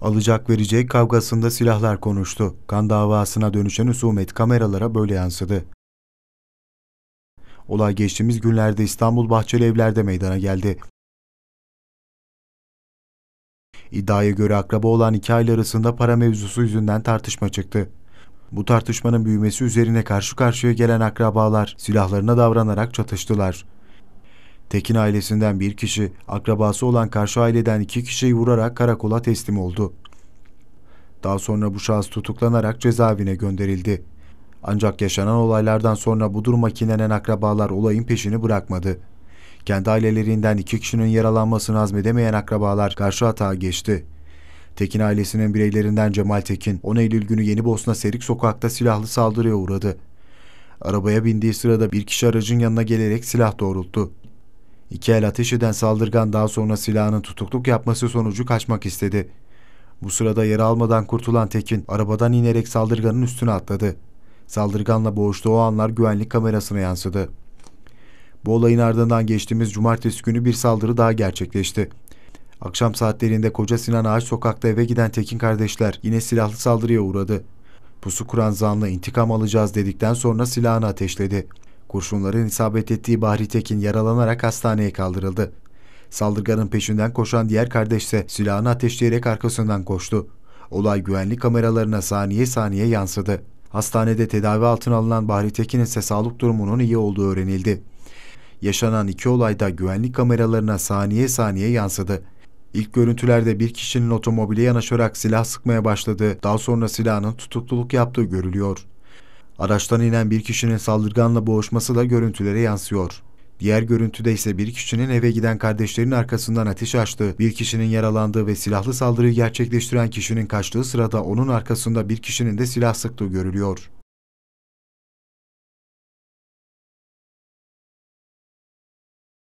Alacak verecek kavgasında silahlar konuştu. Kan davasına dönüşen husumet kameralara böyle yansıdı. Olay geçtiğimiz günlerde İstanbul Bahçeli Evler'de meydana geldi. İddiaya göre akraba olan iki aile arasında para mevzusu yüzünden tartışma çıktı. Bu tartışmanın büyümesi üzerine karşı karşıya gelen akrabalar silahlarına davranarak çatıştılar. Tekin ailesinden bir kişi, akrabası olan karşı aileden iki kişiyi vurarak karakola teslim oldu. Daha sonra bu şahıs tutuklanarak cezaevine gönderildi. Ancak yaşanan olaylardan sonra bu duruma kinlenen akrabalar olayın peşini bırakmadı. Kendi ailelerinden iki kişinin yaralanmasını azmedemeyen akrabalar karşı atağa geçti. Tekin ailesinin bireylerinden Cemal Tekin 10 Eylül günü Yeni Yenibosna Serik sokakta silahlı saldırıya uğradı. Arabaya bindiği sırada bir kişi aracın yanına gelerek silah doğrulttu. İki el ateş eden saldırgan daha sonra silahının tutukluk yapması sonucu kaçmak istedi. Bu sırada yere almadan kurtulan Tekin arabadan inerek saldırganın üstüne atladı. Saldırganla boğuştuğu o anlar güvenlik kamerasına yansıdı. Bu olayın ardından geçtiğimiz cumartesi günü bir saldırı daha gerçekleşti. Akşam saatlerinde Koca Sinan Ağaç sokakta eve giden Tekin kardeşler yine silahlı saldırıya uğradı. Pusu kuran zanlı intikam alacağız dedikten sonra silahını ateşledi. Kurşunların isabet ettiği Bahri Tekin yaralanarak hastaneye kaldırıldı. Saldırganın peşinden koşan diğer kardeş ise silahını ateşleyerek arkasından koştu. Olay güvenlik kameralarına saniye saniye yansıdı. Hastanede tedavi altına alınan Bahri Tekin'in ise sağlık durumunun iyi olduğu öğrenildi. Yaşanan iki olayda güvenlik kameralarına saniye saniye yansıdı. İlk görüntülerde bir kişinin otomobile yanaşarak silah sıkmaya başladığı, daha sonra silahının tutukluluk yaptığı görülüyor. Araçtan inen bir kişinin saldırganla boğuşması da görüntülere yansıyor. Diğer görüntüde ise bir kişinin eve giden kardeşlerin arkasından ateş açtı. Bir kişinin yaralandığı ve silahlı saldırıyı gerçekleştiren kişinin kaçtığı sırada onun arkasında bir kişinin de silah sıktığı görülüyor.